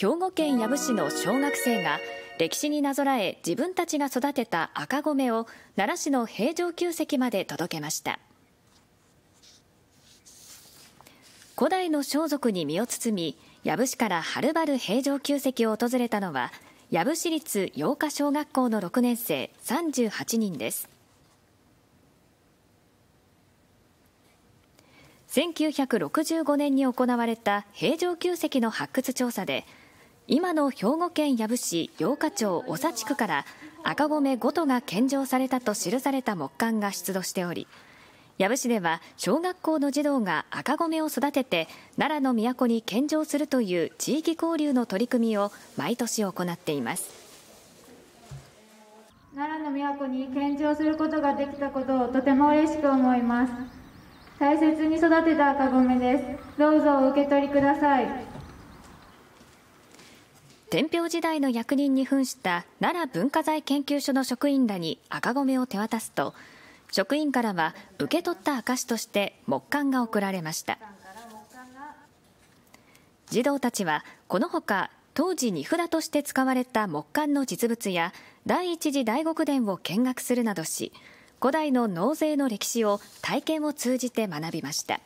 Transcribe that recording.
兵庫県養父市の小学生が歴史になぞらえ自分たちが育てた赤米を奈良市の平城宮跡まで届けました古代の装束に身を包み養父市からはるばる平城宮跡を訪れたのは養父市立八日小学校の6年生38人です1965年に行われた平城宮跡の発掘調査で今の兵庫県養父市八日町長地区から赤米5都が献上されたと記された木簡が出土しており養父市では小学校の児童が赤米を育てて奈良の都に献上するという地域交流の取り組みを毎年行っています奈良の都に献上することができたことをとても嬉しく思います大切に育てた赤米ですどうぞお受け取りください天平時代の役人に扮した奈良文化財研究所の職員らに赤米を手渡すと職員からは受け取った証として木簡が贈られました児童たちはこのほか当時荷札として使われた木簡の実物や第一次大極殿を見学するなどし古代の納税の歴史を体験を通じて学びました。